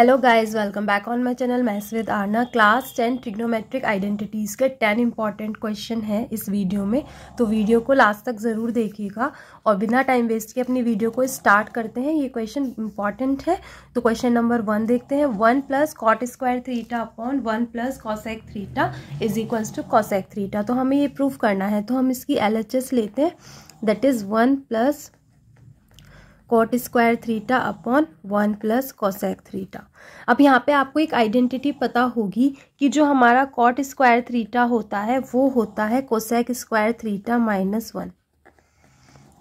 hello guys welcome back on my channel maths with Aarna class ten trigonometric identities के ten important question है इस video में तो video को लास्ट तक ज़रूर देखिएगा और बिना टाइम वेस्ट के अपनी वीडियो को स्टार्ट करते हैं ये क्वेश्चन इंपॉर्टेंट है तो क्वेश्चन नंबर वन देखते हैं one plus cot square थ्रीटा upon one plus cosec थ्रीटा is equals to cosec थ्रीटा तो हमें ये प्रूव करना है तो हम इसकी एल लेते हैं that is one plus cot square थ्रीटा upon one plus cosec थ्रीटा अब यहाँ पे आपको एक आइडेंटिटी पता होगी कि जो हमारा कॉट स्क्वायर थ्रीटा होता है वो होता है कोसैक स्क्वायर थ्रीटा माइनस वन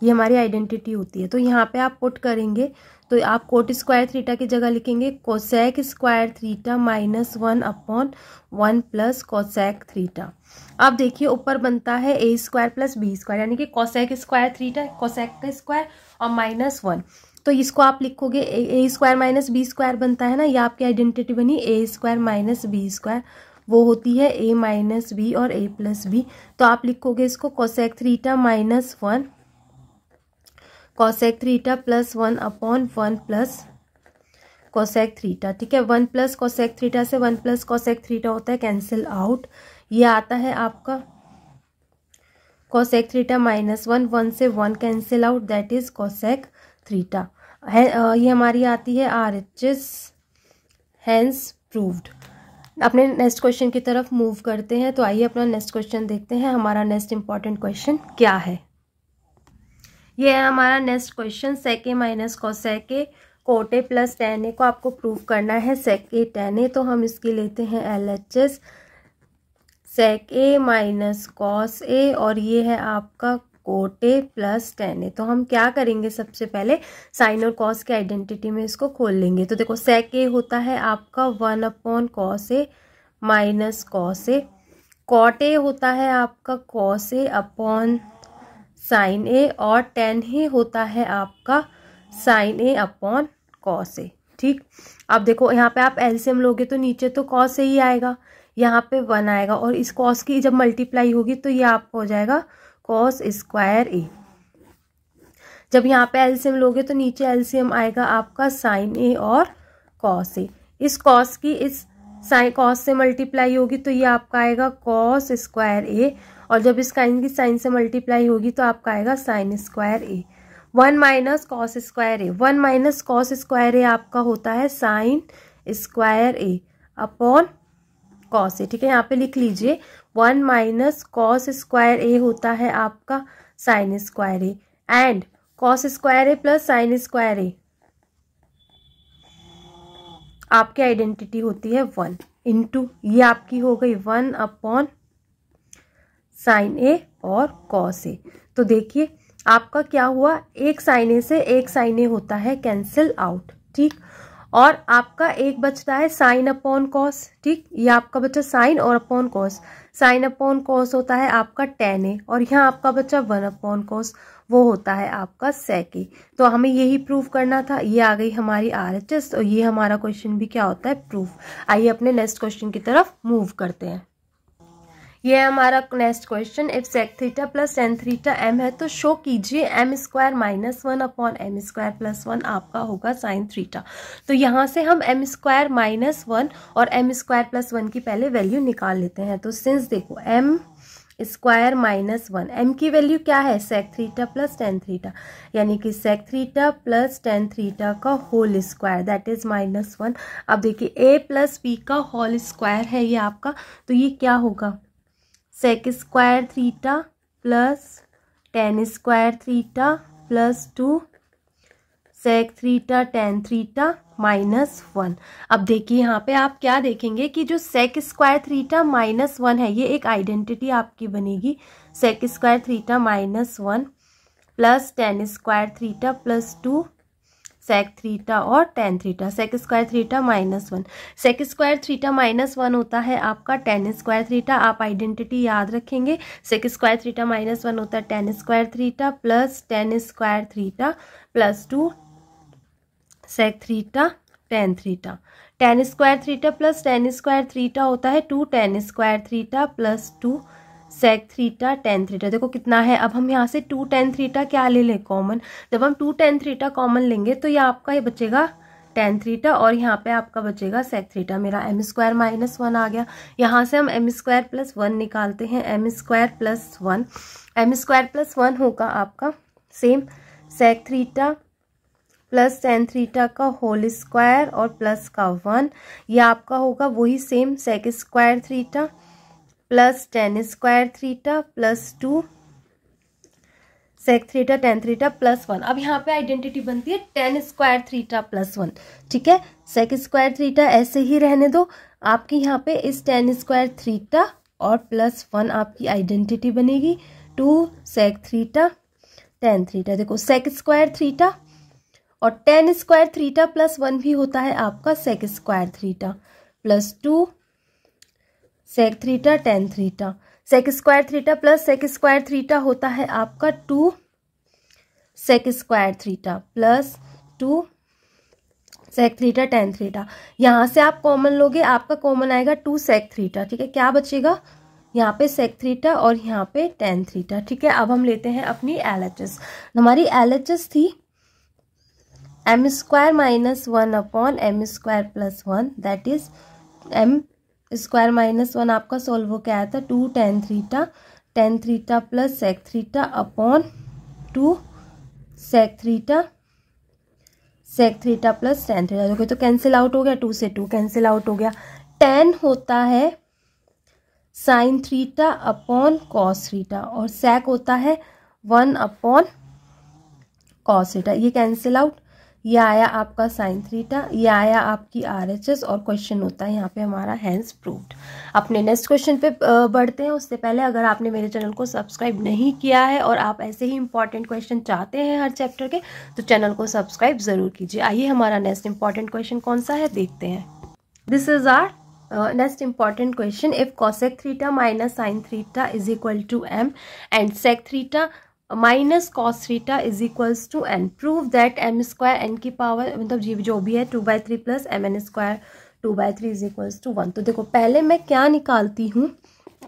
ये हमारी आइडेंटिटी होती है तो यहाँ पे आप पुट करेंगे तो आप कोट स्क्वायर थ्रीटा की जगह लिखेंगे कोसैक स्क्वायर थ्रीटा minus one upon one plus Cossack थ्रीटा अब देखिए ऊपर बनता है ए स्क्वायर प्लस बी स्क्वायर यानी कि कोसैक स्क्वायर थ्रीटा कोसैक का स्क्वायर और माइनस वन तो इसको आप लिखोगे ए स्क्वायर माइनस बी स्क्वायर बनता है ना ये आपकी आइडेंटिटी बनी ए स्क्वायर माइनस बी स्क्वायर वो होती है ए माइनस बी और ए प्लस बी तो आप लिखोगे इसको Cossack थ्रीटा minus one cosec थ्रीटा plus one upon one plus cosec थ्रीटा ठीक है वन प्लस कॉसेक थ्रीटा से वन प्लस कॉसेक थ्रीटा होता है कैंसिल आउट ये आता है आपका कॉसेक थ्रीटा माइनस वन वन से one cancel out that is cosec थ्रीटा है ये हमारी आती है R H S hence proved अपने नेक्स्ट क्वेश्चन की तरफ मूव करते हैं तो आइए अपना नेक्स्ट क्वेश्चन देखते हैं हमारा नेक्स्ट इंपॉर्टेंट क्वेश्चन क्या है ये है हमारा next question sec A minus sec A cot A plus tan A को आपको प्रूव करना है सेक ए टेन ए तो हम इसके लेते हैं L H S sec A minus cos A और ये है आपका cot A plus tan A तो हम क्या करेंगे सबसे पहले साइन और कॉस के आइडेंटिटी में इसको खोल लेंगे तो देखो सेक ए होता है आपका one upon cos A minus cos A cot A होता है आपका cos A upon sine A और टेन ही होता है आपका sine A upon cos A ठीक अब देखो यहाँ पे आप एल्सियम लोगे तो नीचे तो कॉस से ही आएगा यहाँ पे वन आएगा और इस कॉस की जब मल्टीप्लाई होगी तो ये आपका हो जाएगा कॉस स्क्वायर ए जब यहाँ पे एल्सियम लोगे तो नीचे एल्सियम आएगा आपका साइन ए और कॉस ए इस कॉस की इस साइन कॉस से मल्टीप्लाई होगी तो ये आपका आएगा कॉस स्क्वायर ए और जब इस इनकी की साइन से मल्टीप्लाई होगी तो आपका आएगा sine square A one minus cos square A one minus cos square A आपका होता है sine square A upon cos A ठीक है यहाँ पे लिख लीजिए one minus cos square A होता है आपका sine square A and cos square A plus sine square A आपकी आइडेंटिटी होती है वन इंटू ये आपकी हो गई वन अपॉन साइन ए और कॉस ए तो देखिए आपका क्या हुआ एक साइन ए से एक साइन ए होता है कैंसिल आउट ठीक और आपका एक बचता है साइन अपॉन कॉस ठीक ये आपका बच्चा साइन और upon cos sine upon cos होता है आपका टेन ए और यहाँ आपका बच्चा वन अपॉन कॉस वो होता है आपका सेक ए तो हमें यही प्रूव करना था ये आ गई हमारी आर एच एस और ये हमारा क्वेश्चन भी क्या होता है प्रूफ आइए अपने नेक्स्ट क्वेश्चन की तरफ मूव करते हैं ये है हमारा next question if sec theta plus tan theta M है तो शो कीजिए M square minus one upon M square plus one आपका होगा साइन थीटा तो यहाँ से हम एम स्क्वायर माइनस वन और एम स्क्वायर प्लस वन की पहले वैल्यू निकाल लेते हैं तो सिंस देखो M square minus one M की वैल्यू क्या है सेक थ्रीटा प्लस टेन थ्रीटा यानी कि सेक थ्रीटा प्लस टेन थ्रीटा का whole square that is minus one अब देखिए ए प्लस बी का होल स्क्वायर है ये आपका तो ये क्या होगा sec square theta plus tan square theta plus two सेक थ्रीटा टेन थ्रीटा माइनस वन अब देखिए यहाँ पे आप क्या देखेंगे कि जो सेक स्क्वायर थ्रीटा माइनस वन है ये एक आइडेंटिटी आपकी बनेगी सेक स्क्वायर थ्रीटा minus one plus tan square थ्रीटा plus two सेक थ्रीटा और टेन थ्रीटा सेक स्क्वायर थ्रीटा माइनस वन सेक स्क्वायर थ्रीटा माइनस वन होता है आपका टेन स्क्वायर थ्रीटा आप आइडेंटिटी याद रखेंगे सेक स्क्वायर थ्रीटा माइनस वन होता है ten square थ्रीटा plus tan square थ्रीटा plus two सेक थ्रीटा ten थ्रीटा ten square थ्रीटा plus tan square थ्रीटा होता है to tan square थ्रीटा plus two sec थ्रीटा ten थ्रीटा देखो कितना है अब हम यहाँ से टू टेन थ्रीटा क्या ले लें कॉमन जब हम टू टेन थ्रीटा कॉमन लेंगे तो ये आपका ये बचेगा टेन थ्रीटा और यहाँ पे आपका बचेगा सेक थ्रीटा मेरा एम स्क्वायर माइनस वन आ गया यहाँ से हम एम स्क्वायर प्लस वन निकालते हैं M square plus one M square plus one होगा आपका सेम सेक थ्रीटा प्लस टेन थ्रीटा का होल स्क्वायर और प्लस का वन ये आपका होगा वही same sec square थ्रीटा plus tan square थ्रीटा plus two सेक थ्रीटा टेन थ्रीटा प्लस वन अब यहाँ पे आइडेंटिटी बनती है टेन स्क्वायर थ्रीटा प्लस वन ठीक है सेक स्क्वायर थ्रीटा ऐसे ही रहने दो आपकी यहाँ पे इस टेन स्क्वायर थ्रीटा और प्लस वन आपकी आइडेंटिटी बनेगी टू सेक थ्रीटा टेन थ्रीटा देखो सेक स्क्वायर थ्रीटा और टेन स्क्वायर थ्रीटा प्लस वन भी होता है आपका सेक स्क्वायर थ्रीटा प्लस टू सेक थ्रीटा ten थ्रीटा sec square थ्रीटा plus sec square थ्रीटा होता है आपका to sec square थ्रीटा plus two sec थ्रीटा ten थ्रीटा यहाँ से आप कॉमन लोगे आपका कॉमन आएगा टू सेक थ्रीटा ठीक है क्या बचेगा यहाँ पे सेक थ्रीटा और यहाँ पे टेन थ्रीटा ठीक है अब हम लेते हैं अपनी एल एच एस हमारी एल एच एस थी M square minus one upon M square plus one that is M square minus one आपका सोल्व होकर आया था to ten थ्रीटा ten थ्रीटा plus sec थ्रीटा upon to sec थ्रीटा sec थ्रीटा plus ten थ्रीटा देखो तो cancel out हो गया to से टू कैंसिल आउट हो गया टेन होता है साइन थ्रीटा अपॉन कॉस थ्रीटा और सेक होता है वन अपॉन कॉस थ्रीटा ये कैंसिल आउट यह आया आपका साइन थ्रीटा यह आया आपकी आरएचएस और क्वेश्चन होता है यहाँ पे हमारा हैंस प्रूफ अपने नेक्स्ट क्वेश्चन पे बढ़ते हैं उससे पहले अगर आपने मेरे चैनल को सब्सक्राइब नहीं किया है और आप ऐसे ही इंपॉर्टेंट क्वेश्चन चाहते हैं हर चैप्टर के तो चैनल को सब्सक्राइब ज़रूर कीजिए आइए हमारा नेक्स्ट इंपॉर्टेंट क्वेश्चन कौन सा है देखते हैं this is are next important question if cosec थ्रीटा माइनस साइन थ्रीटा is equal to M and sec थ्रीटा minus cos थ्रीटा is equals to N prove that M square N की पावर मतलब जी जो भी है to by three plus M N square to by three is equals to one तो देखो पहले मैं क्या निकालती हूँ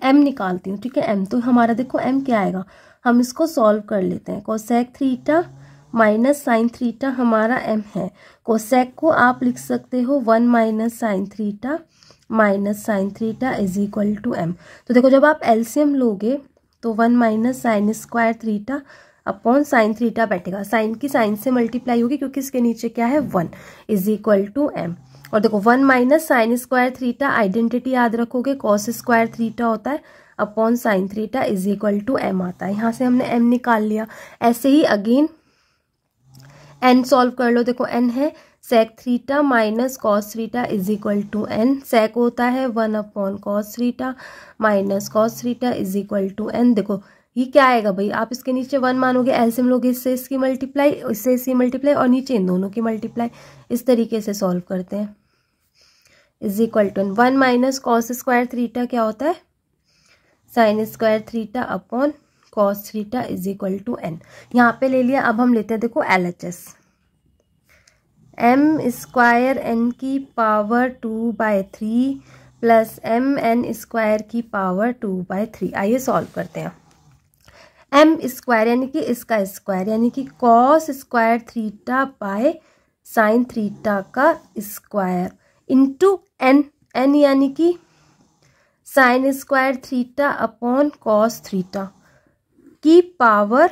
एम निकालती हूँ ठीक है एम तो हमारा देखो एम क्या आएगा हम इसको सॉल्व कर लेते हैं कोसेक थ्रीटा माइनस साइन थ्रीटा हमारा एम है कोसेक को आप लिख सकते हो one minus sign थ्रीटा minus sign थ्रीटा इज इक्वल टू एम तो देखो जब आप एल्सियम लोगे तो one minus sine square थ्रीटा upon sine थ्रीटा बैठेगा साइन की साइन से मल्टीप्लाई होगी क्योंकि इसके नीचे क्या है one is equal to M और देखो वन माइनस साइन स्क्वायर थ्रीटा आइडेंटिटी याद रखोगे कॉस स्क्वायर थ्रीटा होता है अपॉन साइन थ्रीटा इज इक्वल टू एम आता है यहाँ से हमने एम निकाल लिया ऐसे ही अगेन एन सॉल्व कर लो देखो एन है सेक थ्रीटा minus cos थ्रीटा is equal to N सेक होता है one upon cos थ्रीटा minus cos थ्रीटा is equal to N देखो ये क्या आएगा भाई आप इसके नीचे वन मानोगे एल से हम लोग इससे इसकी मल्टीप्लाई इससे इसकी मल्टीप्लाई और नीचे इन दोनों की मल्टीप्लाई इस तरीके से सॉल्व करते हैं is equal to N one minus cos square थ्रीटा क्या होता है sine square थ्रीटा upon cos थ्रीटा is equal to N यहाँ पे ले लिया अब हम लेते हैं देखो L H S M square N की power to by three plus M N square की पावर टू बाय थ्री आइए सॉल्व करते हैं एम स्क्वायर यानी कि इसका स्क्वायर यानी कि कॉस स्क्वायर थ्रीटा बाय साइन थ्रीटा का स्क्वायर इंटू एन एन यानी कि साइन स्क्वायर थ्रीटा अपॉन कॉस थ्रीटा की power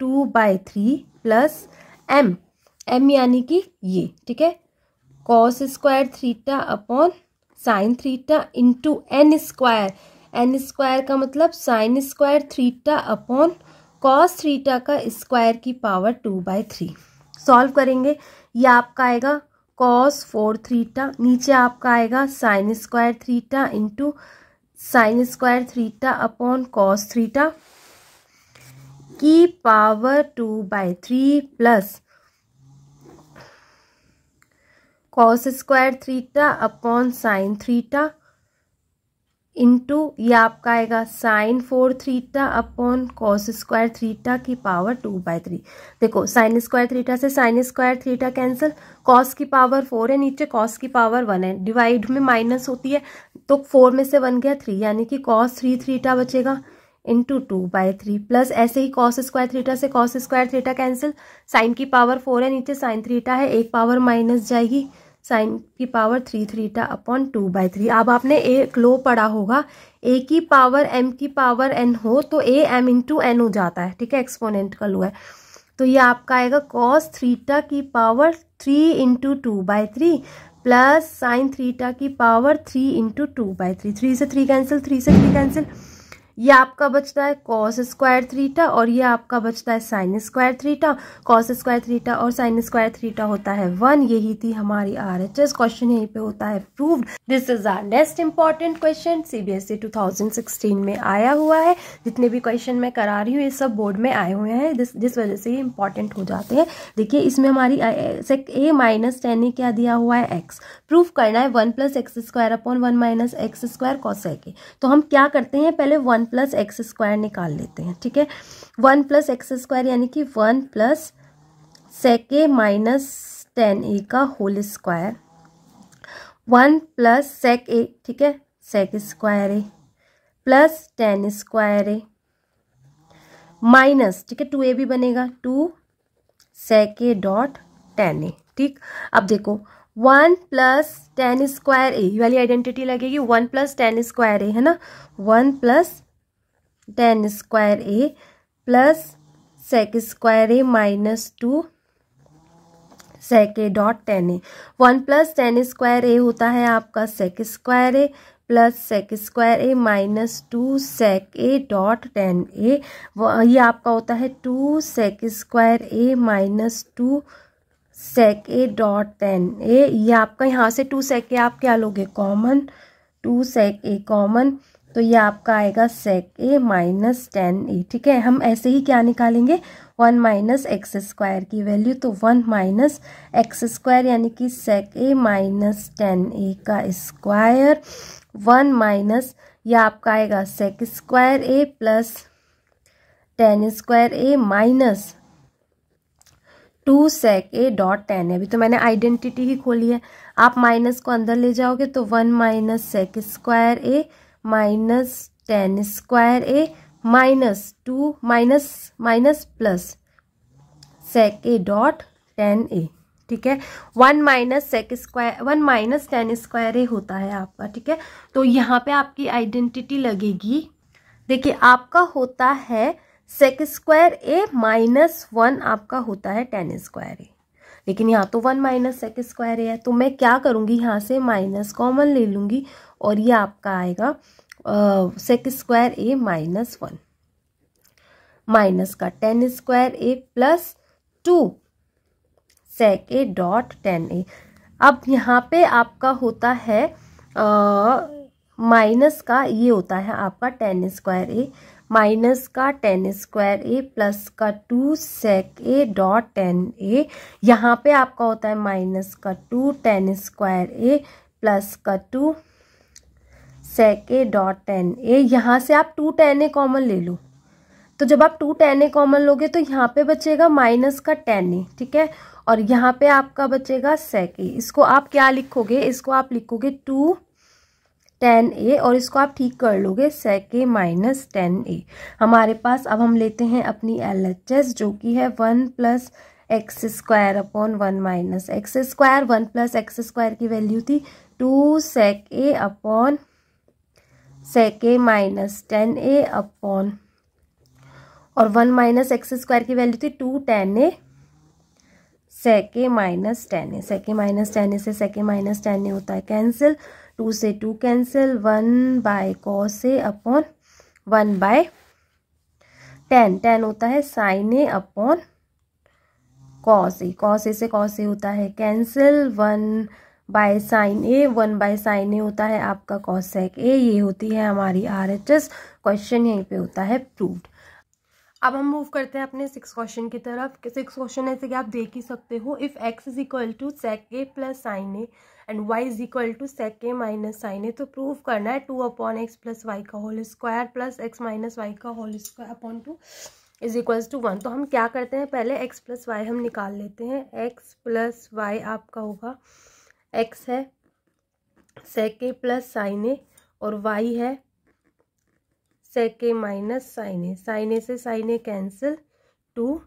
to by three plus M M यानी कि ये ठीक है cos square थ्रीटा upon sine थ्रीटा into N square N square का मतलब साइन स्क्वायर थ्रीटा अपॉन कॉस थ्रीटा का स्क्वायर की power two by three solve करेंगे ये आपका आएगा कॉस फोर थ्रीटा नीचे आपका आएगा sine square थ्रीटा into sine square थ्रीटा upon cos थ्रीटा की power two by three plus cos square थ्रीटा upon sine थ्रीटा into ये आपका आएगा sine four थ्रीटा upon cos square थ्रीटा की पावर टू बाय थ्री देखो साइन स्क्वायर थ्रीटा से साइन स्क्वायर थ्रीटा कैंसिल कॉस की पावर फोर है नीचे कॉस की पावर वन है डिवाइड में माइनस होती है तो फोर में से वन गया थ्री यानी कि कॉस थ्री थ्रीटा बचेगा into two by three plus ऐसे ही कॉस स्क्वायर थ्रीटा से कॉस स्क्वायर थ्रीटा कैंसिल साइन की पावर फोर है नीचे साइन थ्रीटा है एक पावर माइनस जाएगी साइन की पावर थ्री थ्रीटा अपॉन टू बाई थ्री अब आपने ए लो पढ़ा होगा ए की पावर एम की पावर एन हो तो ए एम इंटू एन हो जाता है ठीक है एक्सपोनेंट का लो है तो ये आपका आएगा कॉस थ्रीटा की power three into two by three plus sine थ्रीटा की power three into two by three three से थ्री कैंसिल थ्री से थ्री कैंसिल ये आपका बचता है कॉस स्क्वायर थ्रीटा और ये आपका बचता है साइन स्क्वायर थ्रीटा कॉस स्क्वायर थ्रीटा और साइन स्क्वायर थ्रीटा होता है वन यही थी हमारी आर एच एस क्वेश्चन यही पे होता है proved this is our next important question CBSE 2016 में आया हुआ है जितने भी क्वेश्चन मैं करा रही हूँ ये सब बोर्ड में आए हुए हैं जिस वजह से ये इंपॉर्टेंट हो जाते हैं देखिए इसमें हमारी ए माइनस टेन ही क्या दिया हुआ है एक्स प्रूफ करना है one plus x square upon one minus x square cos तो हम क्या करते हैं पहले वन प्लस एक्स स्क्वायर निकाल लेते हैं ठीक है वन प्लस एक्स स्क्वायर यानी कि one plus sec minus tan A का whole square one plus sec A ठीक है sec square A plus tan square A minus ठीक है टू ए भी बनेगा two sec A dot tan A ठीक अब देखो one plus tan square A वाली आइडेंटिटी लगेगी one plus tan square A है ना one plus tan square A plus sec square A minus two sec A dot tan A one plus tan square A होता है आपका sec square A plus sec square A minus two sec A dot tan A ये आपका होता है two sec square A minus two sec A dot tan A ये आपका यहाँ से टू सेक ए आप क्या लोगे common two sec A common तो ये आपका आएगा सेक ए माइनस टेन ए ठीक है हम ऐसे ही क्या निकालेंगे वन माइनस एक्स स्क्वायर की वैल्यू तो वन माइनस एक्स स्क्वायर यानी कि सेक ए माइनस टेन ए का स्क्वायर वन माइनस यह आपका आएगा sec square A plus tan square A minus two sec A dot tan है अभी तो मैंने आइडेंटिटी ही खोली है आप माइनस को अंदर ले जाओगे तो one minus sec square A minus tan square A minus two minus minus plus sec A dot tan A ठीक है one minus sec square one minus tan square A होता है आपका ठीक है तो यहाँ पे आपकी आइडेंटिटी लगेगी देखिए आपका होता है sec square A minus one आपका होता है टेन स्क्वायर ए लेकिन यहाँ तो वन माइनस सेक स्क्वायर है तो मैं क्या करूँगी यहाँ से माइनस कॉमन ले लूँगी और ये आपका आएगा sec square A minus one minus का tan square A plus two sec A dot tan A अब यहाँ पे आपका होता है माइनस का ये होता है आपका टेन स्क्वायर ए माइनस का टेन स्क्वायर ए प्लस का two sec A dot tan A यहाँ पे आपका होता है माइनस का two tan square A plus का two sec A dot tan A यहाँ से आप टू टेन ए कॉमन ले लो तो जब आप टू टेन ए कॉमन लोगे तो यहाँ पे बचेगा माइनस का टेन ए ठीक है और यहाँ पे आपका बचेगा सेक ए इसको आप क्या लिखोगे इसको आप लिखोगे टू टेन ए और इसको आप ठीक कर लोगे सेके माइनस टेन ए हमारे पास अब हम लेते हैं अपनी एल एच एस जो कि है one plus x square upon one minus x square one plus x square की वैल्यू थी two sec A upon sec A minus tan A upon और वन माइनस एक्स स्क्वायर की value थी two tan A sec minus tan A sec minus tan ए से सेके minus tan A होता है cancel two से two cancel one by cos A upon one by tan tan होता है sine A upon cos A cos A से cos A होता है cancel one by sine A one by sine A होता है आपका cosec ए ये होती है हमारी आर एच एस क्वेश्चन यहीं पे होता है प्रूव्ड अब हम मूव करते हैं अपने सिक्स क्वेश्चन की तरफ सिक्स क्वेश्चन ऐसे कि आप देख ही सकते हो if x is equal to sec A plus sine A and y is equal to sec के माइनस साइन ए तो प्रूव करना है two upon x plus y का whole square plus x minus y का whole square upon two is equals to one तो हम क्या करते हैं पहले एक्स प्लस वाई हम निकाल लेते हैं एक्स प्लस वाई आपका होगा एक्स है सेक के प्लस साइन ए और वाई है sec A minus sine A sine A से sine A cancel two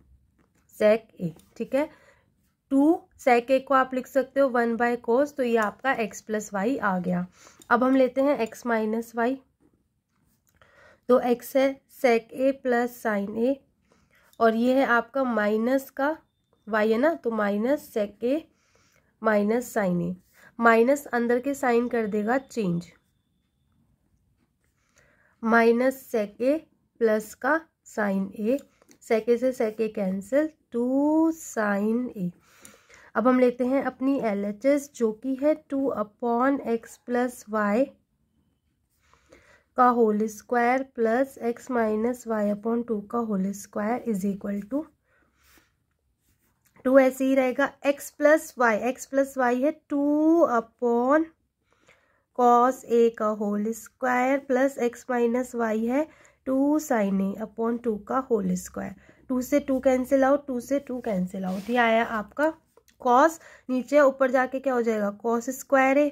sec A ठीक है टू सेक ए को आप लिख सकते हो वन बाय कोस तो ये आपका एक्स प्लस वाई आ गया अब हम लेते हैं एक्स माइनस वाई तो एक्स है sec A plus sine A और ये है आपका माइनस का वाई है ना तो minus sec A minus sine A minus अंदर के साइन कर देगा change minus sec A plus का साइन ए सेक ए से sec A cancel two sine A अब हम लेते हैं अपनी एल एच एस जो कि है two upon x plus y का whole square plus x minus y upon two का whole square is equal to two ऐसे ही रहेगा x plus y x plus y है टू अपॉन कॉस ए का whole square plus x minus y है two sine A upon two का whole square two से two cancel out two से two cancel out ये आया आपका cos नीचे ऊपर जाके क्या हो जाएगा कॉस स्क्वायर है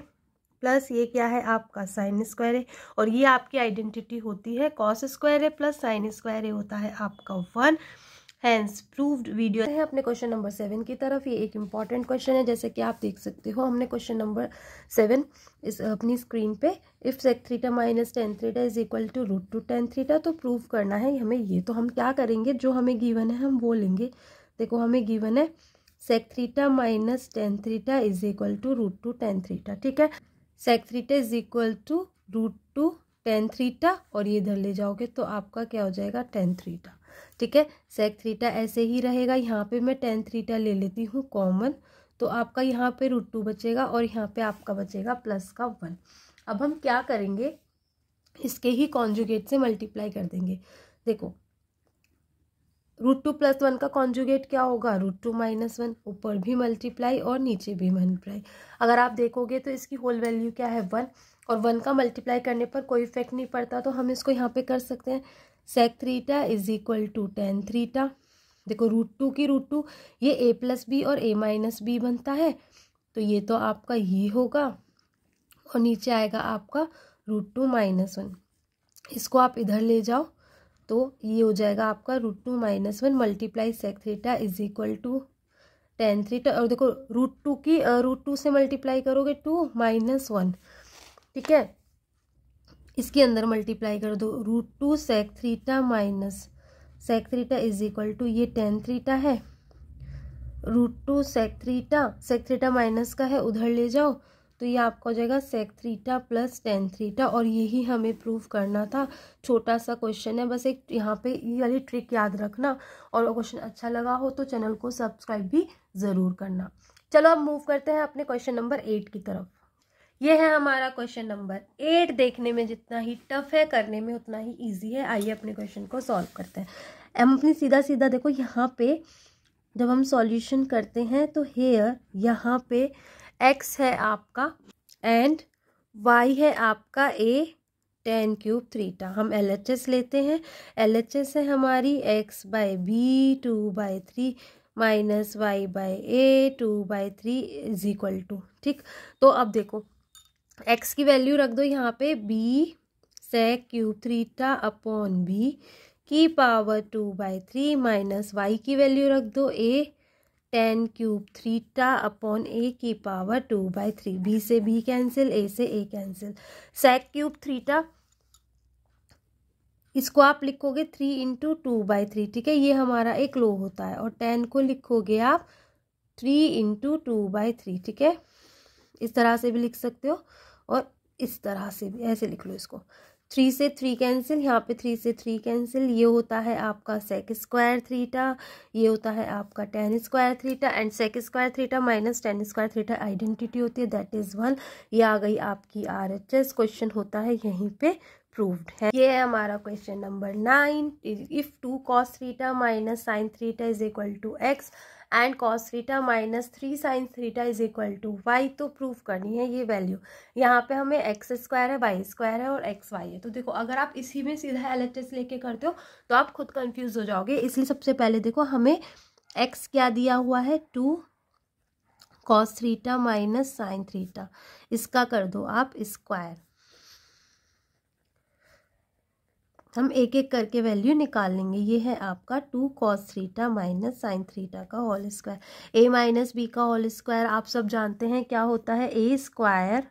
प्लस ये क्या है आपका साइन स्क्वायर है और ये आपकी आइडेंटिटी होती है कॉस स्क्वायर है प्लस साइन स्क्वायर है होता है आपका वन हैंस प्रूव्ड वीडियो है अपने क्वेश्चन नंबर सेवन की तरफ ये एक इंपॉर्टेंट क्वेश्चन है जैसे कि आप देख सकते हो हमने क्वेश्चन नंबर सेवन इस अपनी स्क्रीन पे if sec थ्रीटा minus ten थ्रीटा is equal to root two ten थ्रीटा तो प्रूव करना है हमें ये तो हम क्या करेंगे जो हमें गिवन है हम वो लेंगे देखो हमें गिवन है सेक थ्रीटा minus ten थ्रीटा is equal to root two ten थ्रीटा ठीक है सेक थ्रीटा is equal to root two ten थ्रीटा और ये इधर ले जाओगे तो आपका क्या हो जाएगा टेन थ्रीटा ठीक है सेक थ्रीटा ऐसे ही रहेगा यहाँ पे मैं टेन थ्रीटा ले लेती हूँ कॉमन तो आपका यहाँ पे रूट टू बचेगा और यहाँ पे आपका बचेगा प्लस का वन अब हम क्या करेंगे इसके ही कॉन्जुगेट से मल्टीप्लाई कर देंगे देखो रूट टू प्लस वन का कॉन्जुगेट क्या होगा रूट टू माइनस वन ऊपर भी मल्टीप्लाई और नीचे भी मल्टीप्लाई अगर आप देखोगे तो इसकी होल वैल्यू क्या है वन और वन का मल्टीप्लाई करने पर कोई इफेक्ट नहीं पड़ता तो हम इसको यहाँ पे कर सकते हैं सेक थ्रीटा इज इक्वल टू टेन थ्रीटा देखो रूट टू की रूट टू ये ए प्लस बी और ए माइनस बी बनता है तो ये तो आपका ये होगा और नीचे आएगा आपका रूट टू माइनस वन इसको आप इधर ले जाओ तो ये हो जाएगा आपका root two minus one multiply sec theta is equal to tan theta और देखो रूट टू की रूट टू से मल्टीप्लाई करोगे टू माइनस वन ठीक है इसके अंदर मल्टीप्लाई कर दो root two sec theta minus sec theta is equal to ये टेन थीटा है root two sec theta sec theta minus का है उधर ले जाओ तो ये आपका हो जाएगा सेक थ्रीटा प्लस टेन थ्रीटा और यही हमें प्रूव करना था छोटा सा क्वेश्चन है बस एक यहाँ पे ये वाली ट्रिक याद रखना और क्वेश्चन अच्छा लगा हो तो चैनल को सब्सक्राइब भी ज़रूर करना चलो अब मूव करते हैं अपने क्वेश्चन नंबर एट की तरफ ये है हमारा क्वेश्चन नंबर एट देखने में जितना ही टफ है करने में उतना ही ईजी है आइए अपने क्वेश्चन को सॉल्व करते हैं हम अपनी सीधा सीधा देखो यहाँ पे जब हम सॉल्यूशन करते हैं तो हेयर यहाँ पे एक्स है आपका एंड वाई है आपका ए टेन क्यूब थ्रीटा हम एल एच एस लेते हैं एल एच एस है हमारी x by B two by three minus y by A two by three is equal to ठीक तो अब देखो एक्स की वैल्यू रख दो यहाँ पे बी से क्यूब थ्रीटा अपॉन बी की power two by three minus y की वैल्यू रख दो ए टेन क्यूब थ्री टा अपॉन ए की power two by three B से बी कैंसिल ए से ए कैंसिल सेक क्यूब थ्री टा इसको आप लिखोगे three into two by three ठीक है ये हमारा एक लो होता है और टेन को लिखोगे आप three into two by three ठीक है इस तरह से भी लिख सकते हो और इस तरह से भी ऐसे लिख लो इसको थ्री से थ्री कैंसिल यहाँ पे थ्री से थ्री कैंसिल ये होता है आपका सेक स्क्वायर थ्रीटा ये होता है आपका tan square थ्रीटा and sec square थ्रीटा माइनस टेन स्क्वायर थ्रीटा आइडेंटिटी होती है दैट इज़ वन ये आ गई आपकी आर एच एस क्वेश्चन होता है यहीं पे प्रूव्ड है ये है हमारा question number nine if two cos थ्रीटा minus sign थ्रीटा is equal to x and cos theta minus three science theta is equal to Y तो प्रूफ करनी है ये वैल्यू यहाँ पे हमें एक्स स्क्वायर है वाई स्क्वायर है और एक्स वाई है तो देखो अगर आप इसी में सीधा एल लेके करते हो तो आप खुद कन्फ्यूज हो जाओगे इसलिए सबसे पहले देखो हमें एक्स क्या दिया हुआ है two cos theta minus sine theta इसका कर दो आप स्क्वायर हम एक एक करके वैल्यू निकाल लेंगे ये है आपका टू कॉस थ्रीटा माइनस साइन थ्रीटा का whole square A minus B का होल स्क्वायर आप सब जानते हैं क्या होता है ए square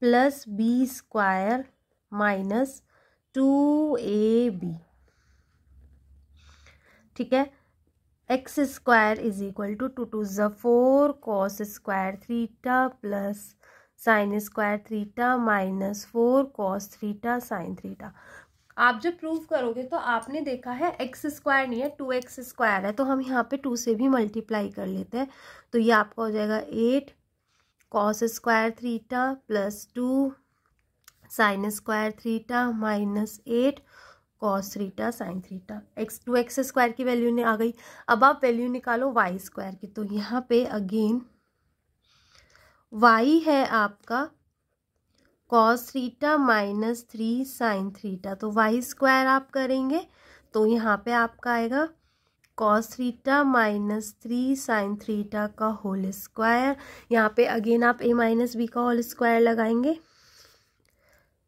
plus B square minus two A B ठीक है x square is equal to to to ज four cos square थ्रीटा plus sine square थ्रीटा माइनस फोर कॉस थ्रीटा साइन थ्रीटा आप जब प्रूव करोगे तो आपने देखा है एक्स स्क्वायर नहीं है टू एक्स स्क्वायर है तो हम यहाँ पे टू से भी मल्टीप्लाई कर लेते हैं तो ये आपका हो जाएगा eight cos square थ्रीटा plus two sign square थ्रीटा minus eight cos थ्रीटा sign थ्रीटा x to x square की वैल्यू ने आ गई अब आप वैल्यू निकालो वाई स्क्वायर की तो यहाँ पे अगेन वाई है आपका cos theta minus three sine theta तो वाई स्क्वायर आप करेंगे तो यहाँ पे आपका आएगा cos theta minus three sine theta का होल स्क्वायर यहाँ पे अगेन आप ए माइनस बी का होल स्क्वायर लगाएंगे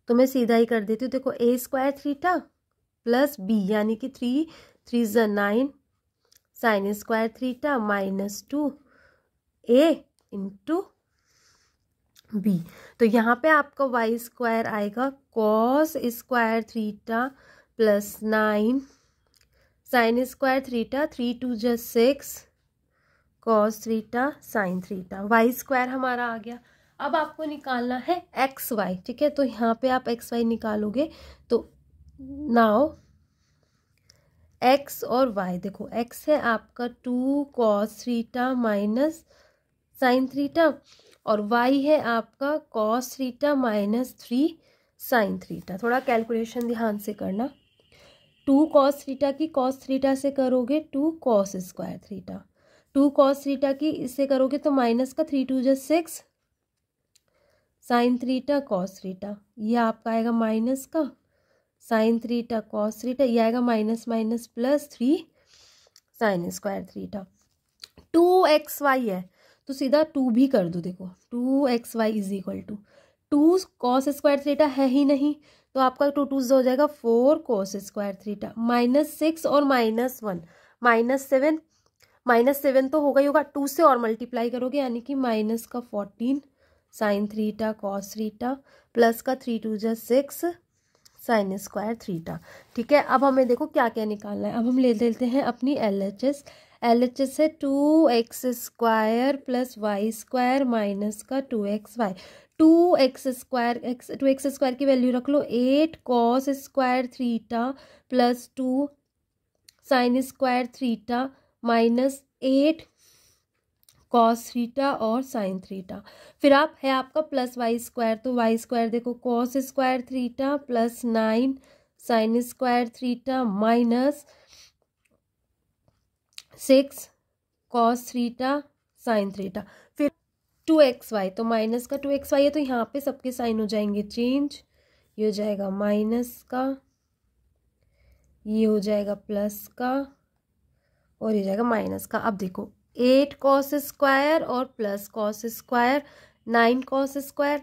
तो मैं सीधा ही कर देती हूँ देखो A square theta plus B यानी कि थ्री थ्री ज nine sine square theta minus two A into B तो यहाँ पे आपका वाई स्क्वायर आएगा cos square थ्रीटा plus nine sine square थ्रीटा three to जस six cos थ्रीटा sign थ्रीटा Y square हमारा आ गया अब आपको निकालना है एक्स वाई ठीक है तो यहाँ पे आप एक्स वाई निकालोगे तो नाव एक्स और वाई देखो एक्स है आपका टू कॉस थ्रीटा माइनस साइन थ्रीटा और वाई है आपका cos theta minus three sine theta थोड़ा कैलकुलेशन ध्यान से करना टू कॉस थीटा की कॉस थीटा से करोगे to cos square theta to cos theta की इससे करोगे तो माइनस का थ्री टू जस six sine theta cos theta ये आपका आएगा माइनस का साइन थीटा कॉस थीटा ये आएगा minus minus plus three sine square theta two x y है तो सीधा टू भी कर दो देखो two x y is equal to two cos square theta है ही नहीं तो आपका टू टू हो जाएगा four cos square theta minus six और minus one minus seven minus seven तो होगा ही होगा टू से और मल्टीप्लाई करोगे यानी कि माइनस का फोर्टीन साइन थ्रीटा कॉस थ्रीटा प्लस का थ्री टू जो सिक्स साइन स्क्वायर थ्रीटा ठीक है अब हमें देखो क्या क्या निकालना है अब हम ले लेते हैं अपनी L H S L H S है to x square plus Y square minus का to x Y to x square x to x square की वैल्यू रख लो eight cos square थ्रीटा plus two sign square थ्रीटा minus eight cos थ्रीटा और sign थ्रीटा फिर आप है आपका प्लस वाई स्क्वायर तो वाई स्क्वायर देखो cos square थ्रीटा plus nine sine square थ्रीटा माइनस सिक्स कॉस थ्रीटा साइन थ्रीटा फिर टू एक्स वाई तो माइनस का टू एक्स वाई है तो यहाँ पे सबके साइन हो जाएंगे चेंज ये हो जाएगा माइनस का ये हो जाएगा प्लस का और ये जाएगा माइनस का अब देखो एट कॉस स्क्वायर और plus cos square nine cos square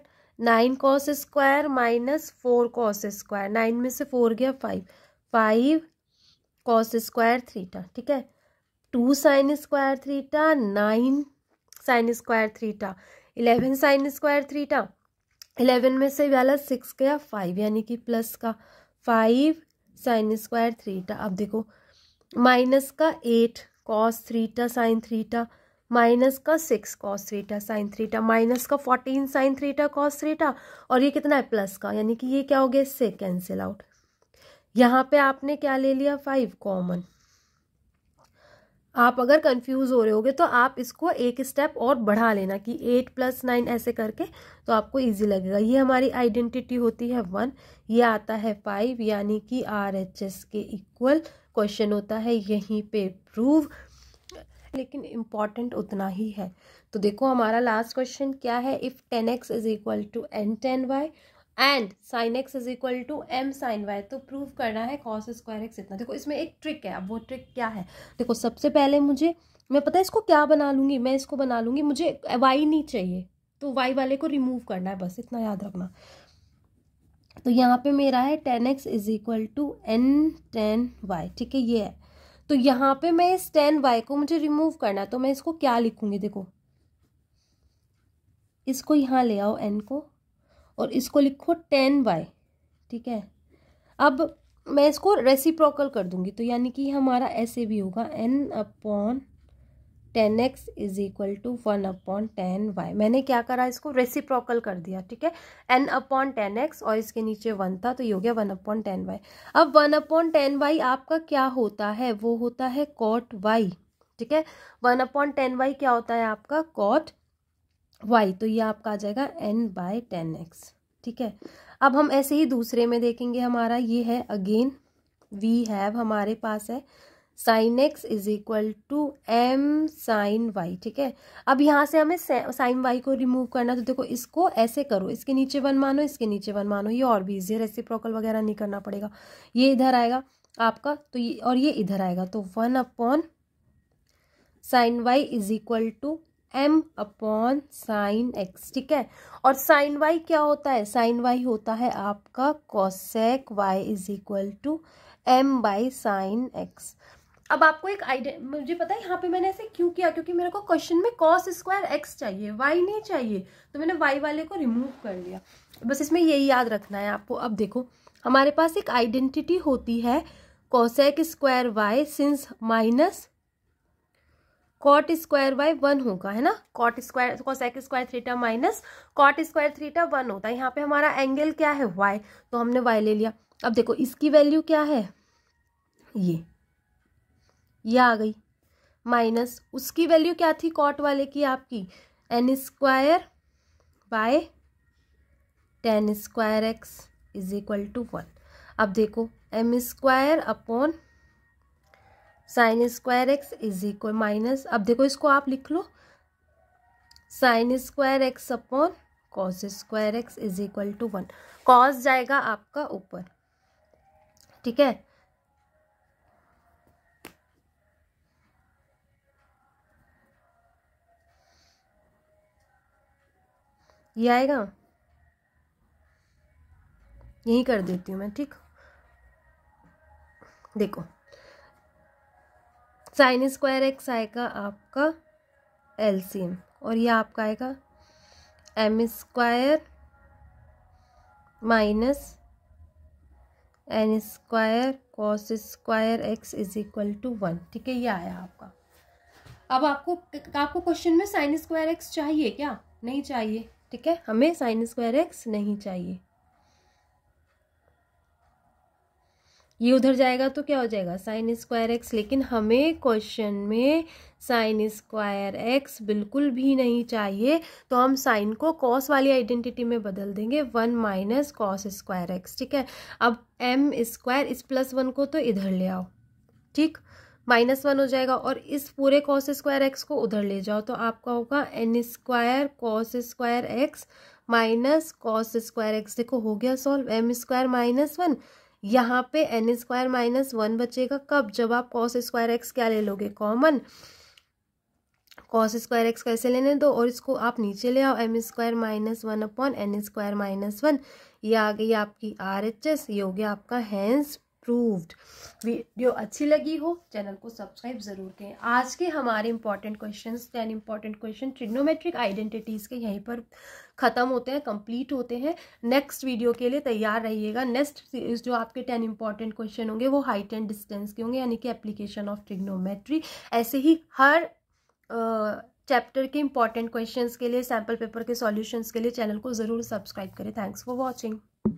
nine cos square minus four cos square nine में से फोर गया फाइव फाइव कॉस स्क्वायर थ्रीटा ठीक है two sign square थ्रीटा nine sine square थ्रीटा eleven sign square थ्रीटा eleven में से वाला six गया फाइव यानी कि प्लस का फाइव साइन स्क्वायर थ्रीटा अब देखो माइनस का एट कॉस थ्रीटा साइन थ्रीटा माइनस का सिक्स कॉस थ्रीटा साइन थ्रीटा माइनस का फोर्टीन साइन थ्रीटा कॉस थ्रीटा और ये कितना है प्लस का यानी कि ये क्या हो गया इससे कैंसिल आउट यहाँ पे आपने क्या ले लिया फाइव कॉमन आप अगर कंफ्यूज हो रहे होगे तो आप इसको एक स्टेप और बढ़ा लेना कि एट प्लस नाइन ऐसे करके तो आपको इजी लगेगा ये हमारी आइडेंटिटी होती है वन ये आता है फाइव यानी कि आर एच एस के इक्वल क्वेश्चन होता है यहीं पे प्रूव लेकिन इम्पॉर्टेंट उतना ही है तो देखो हमारा लास्ट क्वेश्चन क्या है if tan x is equal to n tan y and sine x is equal to m sine y तो प्रूव करना है कॉस स्क्वायर एक्स इतना देखो इसमें एक ट्रिक है अब वो ट्रिक क्या है देखो सबसे पहले मुझे मैं पता है इसको क्या बना लूँगी मैं इसको बना लूँगी मुझे वाई नहीं चाहिए तो वाई वाले को रिमूव करना है बस इतना याद रखना तो यहाँ पे मेरा है tan x is equal to n tan y ठीक है ये है तो यहाँ पे मैं इस टेन वाई को मुझे रिमूव करना है तो मैं इसको क्या लिखूंगी देखो इसको यहाँ ले आओ एन को और इसको लिखो टेन वाई ठीक है अब मैं इसको रेसिप्रोकल कर दूंगी तो यानी कि हमारा ऐसे भी होगा n upon tan x is equal to one upon tan y मैंने क्या करा इसको रेसिप्रोकल कर दिया ठीक है एन अपॉन टेन एक्स और इसके नीचे वन था तो ये हो गया वन अपॉन टेन वाई अब वन अपॉन टेन वाई आपका क्या होता है वो होता है कॉट वाई ठीक है वन अपॉन टेन वाई क्या होता है आपका कॉट वाई तो ये आपका आ जाएगा एन बाय टेन एक्स ठीक है अब हम ऐसे ही दूसरे में देखेंगे हमारा ये है अगेन वी हैव हमारे पास है sine x is equal to m sine y ठीक है अब यहाँ से हमें साइन वाई को रिमूव करना तो देखो इसको ऐसे करो इसके नीचे वन मानो इसके नीचे वन मानो ये और भी इजियर ऐसे प्रोकल वगैरह नहीं करना पड़ेगा ये इधर आएगा आपका तो ये और ये इधर आएगा तो one upon sine y is equal to m upon sine x ठीक है और साइन वाई क्या होता है साइन वाई होता है आपका cosec y is equal to m by sine x अब आपको एक आइडिया मुझे पता है यहाँ पे मैंने ऐसे क्यों किया क्योंकि मेरे को क्वेश्चन में कॉस स्क्वायर एक्स चाहिए वाई नहीं चाहिए तो मैंने वाई वाले को रिमूव कर लिया बस इसमें यही याद रखना है आपको अब देखो हमारे पास एक आइडेंटिटी होती है cosec square Y since minus cot square by one होगा है ना कॉट स्क्वायर कोसेक स्क्वायर थ्रीटा माइनस कॉट स्क्वायर थ्रीटा वन होता है यहाँ पे हमारा एंगल क्या है वाई तो हमने वाई ले लिया अब देखो इसकी वैल्यू क्या है ये ये आ गई माइनस उसकी वैल्यू क्या थी कॉट वाले की आपकी n square by tan square x is equal to one अब देखो M square upon sine square x is equal minus अब देखो इसको आप लिख लो sine square x upon cos square x is equal to one cos जाएगा आपका ऊपर ठीक है ये आएगा यही कर देती हूँ मैं ठीक देखो साइन स्क्वायर एक्स आएगा आपका एल और ये आपका आएगा m square minus n square cos square x is equal to one ठीक है ये आया आपका अब आपको आपको क्वेश्चन में साइन स्क्वायर एक्स चाहिए क्या नहीं चाहिए ठीक है हमें साइन स्क्वायर एक्स नहीं चाहिए ये उधर जाएगा तो क्या हो जाएगा साइन स्क्वायर एक्स लेकिन हमें क्वेश्चन में साइन स्क्वायर एक्स बिल्कुल भी नहीं चाहिए तो हम साइन को कॉस वाली आइडेंटिटी में बदल देंगे one minus cos square x ठीक है अब एम स्क्वायर इस प्लस वन को तो इधर ले आओ ठीक माइनस वन हो जाएगा और इस पूरे कॉस स्क्वायर एक्स को उधर ले जाओ तो आपका होगा n square cos square x minus cos square x देखो हो गया solve m square minus one यहाँ पे एन स्क्वायर माइनस वन बचेगा कब जब आप कॉस स्क्वायर एक्स क्या ले लोगे कॉमन कॉस स्क्वायर एक्स कैसे लेने दो और इसको आप नीचे ले आओ m square minus one upon n square minus one ये आ गई आपकी आर एच एस ये हो गया आपका हैंस अप्रूव्ड वीडियो अच्छी लगी हो चैनल को सब्सक्राइब ज़रूर करें आज के हमारे important question ten important question trigonometric identities के यहीं पर ख़त्म होते हैं कंप्लीट होते हैं नेक्स्ट वीडियो के लिए तैयार रहिएगा नेक्स्ट सीरीज जो आपके टेन इंपॉर्टेंट क्वेश्चन होंगे वो हाइट एंड डिस्टेंस के होंगे यानी कि एप्लीकेशन ऑफ ट्रिग्नोमेट्री ऐसे ही हर चैप्टर के इंपॉर्टेंट क्वेश्चंस के लिए सैम्पल पेपर के सॉल्यूशंस के लिए चैनल को ज़रूर सब्सक्राइब करें थैंक्स फॉर वॉचिंग